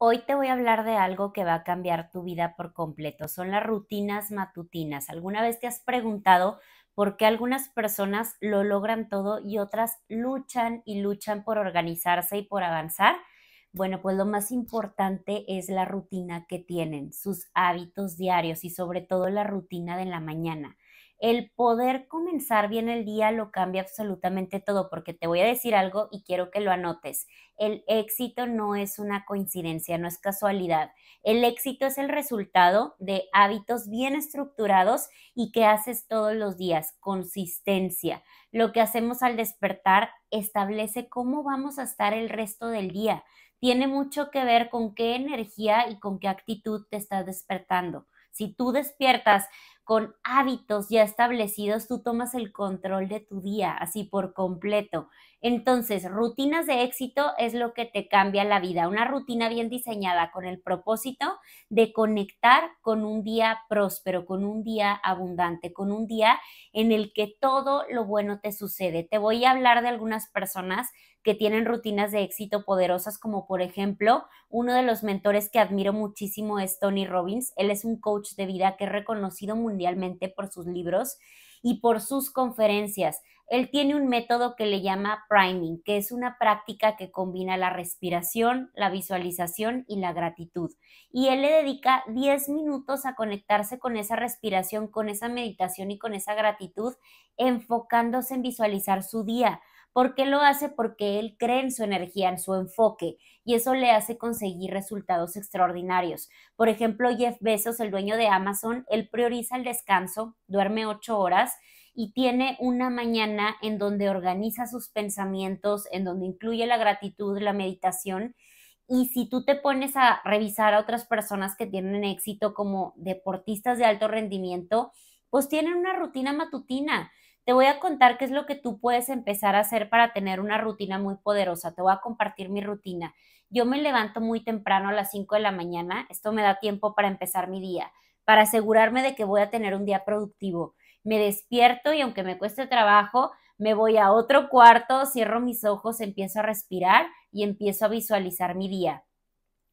Hoy te voy a hablar de algo que va a cambiar tu vida por completo. Son las rutinas matutinas. ¿Alguna vez te has preguntado por qué algunas personas lo logran todo y otras luchan y luchan por organizarse y por avanzar? Bueno, pues lo más importante es la rutina que tienen, sus hábitos diarios y sobre todo la rutina de la mañana el poder comenzar bien el día lo cambia absolutamente todo, porque te voy a decir algo y quiero que lo anotes. El éxito no es una coincidencia, no es casualidad. El éxito es el resultado de hábitos bien estructurados y que haces todos los días, consistencia. Lo que hacemos al despertar establece cómo vamos a estar el resto del día. Tiene mucho que ver con qué energía y con qué actitud te estás despertando. Si tú despiertas con hábitos ya establecidos, tú tomas el control de tu día, así por completo. Entonces, rutinas de éxito es lo que te cambia la vida. Una rutina bien diseñada con el propósito de conectar con un día próspero, con un día abundante, con un día en el que todo lo bueno te sucede. Te voy a hablar de algunas personas que tienen rutinas de éxito poderosas, como por ejemplo, uno de los mentores que admiro muchísimo es Tony Robbins. Él es un coach de vida que es reconocido mundialmente por sus libros y por sus conferencias. Él tiene un método que le llama priming, que es una práctica que combina la respiración, la visualización y la gratitud. Y él le dedica 10 minutos a conectarse con esa respiración, con esa meditación y con esa gratitud, enfocándose en visualizar su día ¿Por qué lo hace? Porque él cree en su energía, en su enfoque, y eso le hace conseguir resultados extraordinarios. Por ejemplo, Jeff Bezos, el dueño de Amazon, él prioriza el descanso, duerme ocho horas y tiene una mañana en donde organiza sus pensamientos, en donde incluye la gratitud, la meditación. Y si tú te pones a revisar a otras personas que tienen éxito como deportistas de alto rendimiento, pues tienen una rutina matutina te voy a contar qué es lo que tú puedes empezar a hacer para tener una rutina muy poderosa. Te voy a compartir mi rutina. Yo me levanto muy temprano a las 5 de la mañana. Esto me da tiempo para empezar mi día, para asegurarme de que voy a tener un día productivo. Me despierto y aunque me cueste trabajo, me voy a otro cuarto, cierro mis ojos, empiezo a respirar y empiezo a visualizar mi día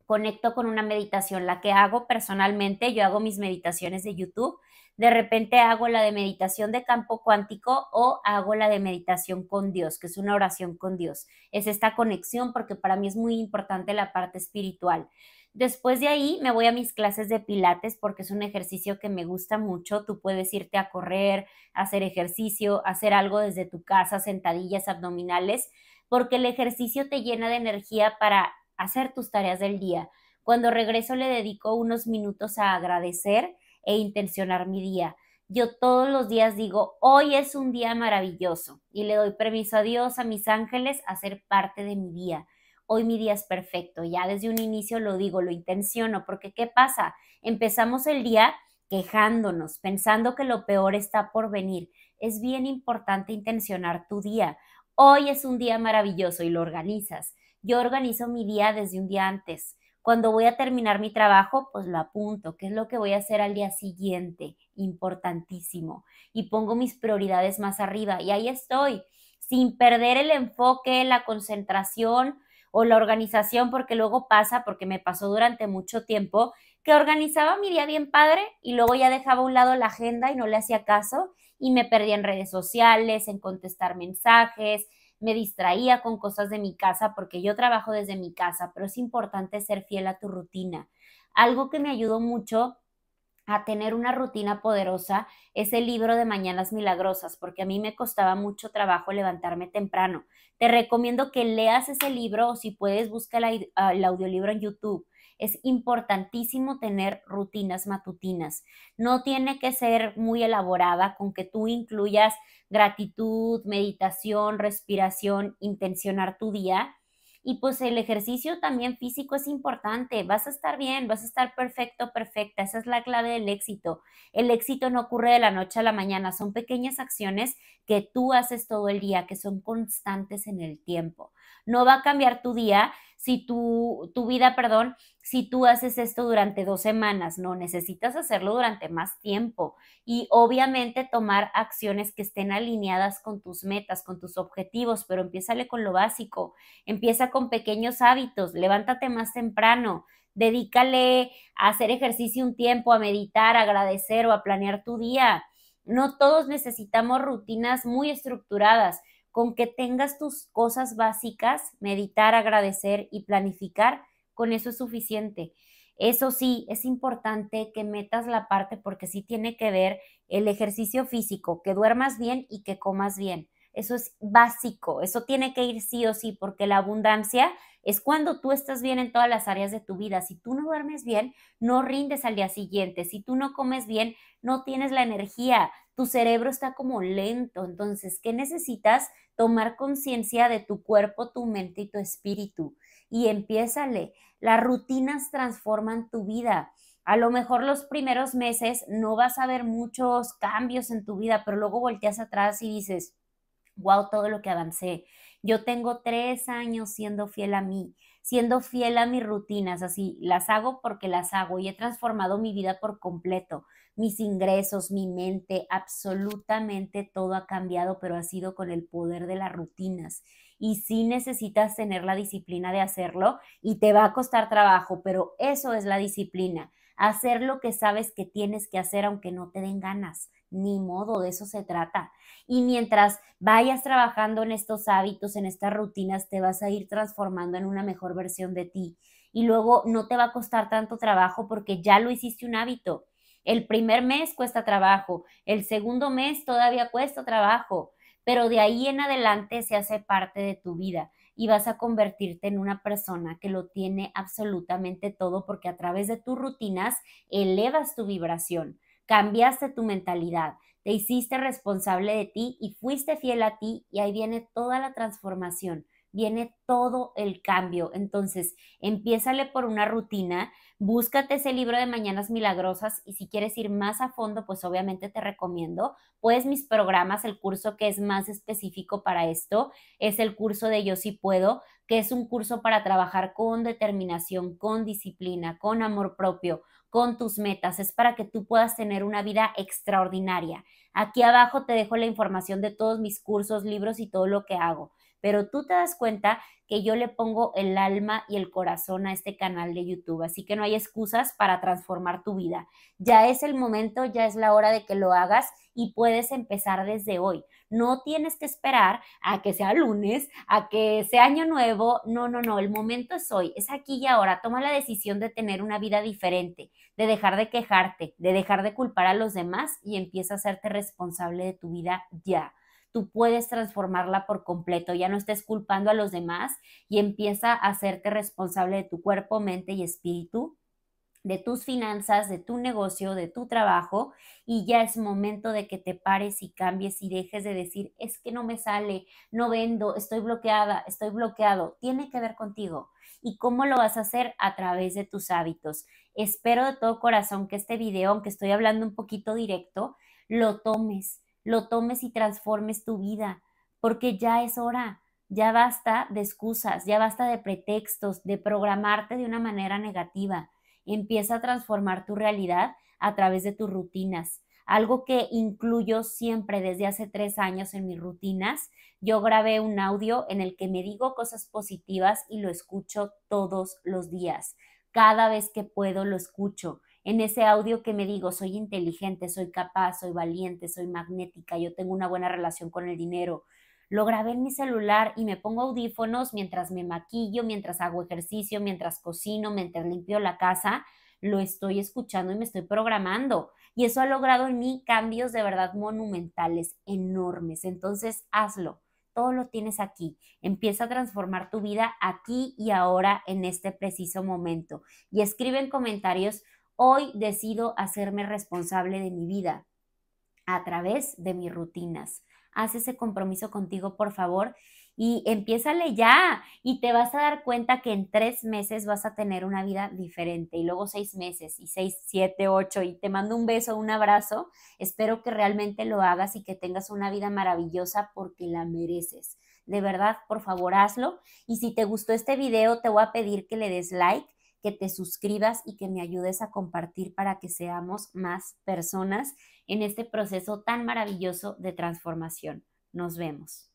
conecto con una meditación, la que hago personalmente, yo hago mis meditaciones de YouTube, de repente hago la de meditación de campo cuántico o hago la de meditación con Dios, que es una oración con Dios. Es esta conexión porque para mí es muy importante la parte espiritual. Después de ahí me voy a mis clases de pilates porque es un ejercicio que me gusta mucho. Tú puedes irte a correr, hacer ejercicio, hacer algo desde tu casa, sentadillas abdominales, porque el ejercicio te llena de energía para hacer tus tareas del día. Cuando regreso le dedico unos minutos a agradecer e intencionar mi día. Yo todos los días digo, hoy es un día maravilloso y le doy permiso a Dios, a mis ángeles, a ser parte de mi día. Hoy mi día es perfecto. Ya desde un inicio lo digo, lo intenciono, porque ¿qué pasa? Empezamos el día quejándonos, pensando que lo peor está por venir. Es bien importante intencionar tu día. Hoy es un día maravilloso y lo organizas yo organizo mi día desde un día antes. Cuando voy a terminar mi trabajo, pues lo apunto, qué es lo que voy a hacer al día siguiente, importantísimo. Y pongo mis prioridades más arriba y ahí estoy, sin perder el enfoque, la concentración o la organización, porque luego pasa, porque me pasó durante mucho tiempo, que organizaba mi día bien padre y luego ya dejaba a un lado la agenda y no le hacía caso y me perdía en redes sociales, en contestar mensajes, me distraía con cosas de mi casa porque yo trabajo desde mi casa, pero es importante ser fiel a tu rutina. Algo que me ayudó mucho a tener una rutina poderosa es el libro de Mañanas Milagrosas, porque a mí me costaba mucho trabajo levantarme temprano. Te recomiendo que leas ese libro o si puedes busca el, ah, el audiolibro en YouTube es importantísimo tener rutinas matutinas. No tiene que ser muy elaborada con que tú incluyas gratitud, meditación, respiración, intencionar tu día. Y pues el ejercicio también físico es importante. Vas a estar bien, vas a estar perfecto, perfecta. Esa es la clave del éxito. El éxito no ocurre de la noche a la mañana. Son pequeñas acciones que tú haces todo el día, que son constantes en el tiempo. No va a cambiar tu día si tu, tu vida, perdón, si tú haces esto durante dos semanas, no, necesitas hacerlo durante más tiempo y obviamente tomar acciones que estén alineadas con tus metas, con tus objetivos, pero empiézale con lo básico, empieza con pequeños hábitos, levántate más temprano, dedícale a hacer ejercicio un tiempo, a meditar, a agradecer o a planear tu día. No todos necesitamos rutinas muy estructuradas. Con que tengas tus cosas básicas, meditar, agradecer y planificar, con eso es suficiente. Eso sí, es importante que metas la parte porque sí tiene que ver el ejercicio físico, que duermas bien y que comas bien. Eso es básico, eso tiene que ir sí o sí, porque la abundancia es cuando tú estás bien en todas las áreas de tu vida. Si tú no duermes bien, no rindes al día siguiente. Si tú no comes bien, no tienes la energía. Tu cerebro está como lento. Entonces, ¿qué necesitas? Tomar conciencia de tu cuerpo, tu mente y tu espíritu. Y empiézale. Las rutinas transforman tu vida. A lo mejor los primeros meses no vas a ver muchos cambios en tu vida, pero luego volteas atrás y dices, wow, todo lo que avancé. Yo tengo tres años siendo fiel a mí, siendo fiel a mis rutinas, así, las hago porque las hago y he transformado mi vida por completo, mis ingresos, mi mente, absolutamente todo ha cambiado, pero ha sido con el poder de las rutinas. Y si necesitas tener la disciplina de hacerlo y te va a costar trabajo, pero eso es la disciplina hacer lo que sabes que tienes que hacer aunque no te den ganas. Ni modo, de eso se trata. Y mientras vayas trabajando en estos hábitos, en estas rutinas, te vas a ir transformando en una mejor versión de ti. Y luego no te va a costar tanto trabajo porque ya lo hiciste un hábito. El primer mes cuesta trabajo, el segundo mes todavía cuesta trabajo, pero de ahí en adelante se hace parte de tu vida y vas a convertirte en una persona que lo tiene absolutamente todo porque a través de tus rutinas elevas tu vibración, cambiaste tu mentalidad, te hiciste responsable de ti y fuiste fiel a ti y ahí viene toda la transformación viene todo el cambio. Entonces, empiézale por una rutina, búscate ese libro de Mañanas Milagrosas y si quieres ir más a fondo, pues obviamente te recomiendo, pues mis programas, el curso que es más específico para esto es el curso de Yo sí puedo, que es un curso para trabajar con determinación, con disciplina, con amor propio, con tus metas. Es para que tú puedas tener una vida extraordinaria. Aquí abajo te dejo la información de todos mis cursos, libros y todo lo que hago pero tú te das cuenta que yo le pongo el alma y el corazón a este canal de YouTube, así que no hay excusas para transformar tu vida. Ya es el momento, ya es la hora de que lo hagas y puedes empezar desde hoy. No tienes que esperar a que sea lunes, a que sea año nuevo. No, no, no, el momento es hoy, es aquí y ahora. Toma la decisión de tener una vida diferente, de dejar de quejarte, de dejar de culpar a los demás y empieza a hacerte responsable de tu vida ya tú puedes transformarla por completo, ya no estés culpando a los demás y empieza a hacerte responsable de tu cuerpo, mente y espíritu de tus finanzas, de tu negocio, de tu trabajo y ya es momento de que te pares y cambies y dejes de decir, es que no me sale, no vendo, estoy bloqueada, estoy bloqueado. Tiene que ver contigo. ¿Y cómo lo vas a hacer? A través de tus hábitos. Espero de todo corazón que este video, aunque estoy hablando un poquito directo, lo tomes lo tomes y transformes tu vida, porque ya es hora, ya basta de excusas, ya basta de pretextos, de programarte de una manera negativa. Empieza a transformar tu realidad a través de tus rutinas. Algo que incluyo siempre desde hace tres años en mis rutinas, yo grabé un audio en el que me digo cosas positivas y lo escucho todos los días. Cada vez que puedo lo escucho en ese audio que me digo, soy inteligente, soy capaz, soy valiente, soy magnética, yo tengo una buena relación con el dinero. Lo grabé en mi celular y me pongo audífonos mientras me maquillo, mientras hago ejercicio, mientras cocino, mientras limpio la casa. Lo estoy escuchando y me estoy programando. Y eso ha logrado en mí cambios de verdad monumentales, enormes. Entonces, hazlo todo lo tienes aquí. Empieza a transformar tu vida aquí y ahora en este preciso momento. Y escribe en comentarios Hoy decido hacerme responsable de mi vida a través de mis rutinas. Haz ese compromiso contigo, por favor, y empiézale ya y te vas a dar cuenta que en tres meses vas a tener una vida diferente y luego seis meses y seis, siete, ocho y te mando un beso, un abrazo. Espero que realmente lo hagas y que tengas una vida maravillosa porque la mereces. De verdad, por favor, hazlo. Y si te gustó este video, te voy a pedir que le des like que te suscribas y que me ayudes a compartir para que seamos más personas en este proceso tan maravilloso de transformación. Nos vemos.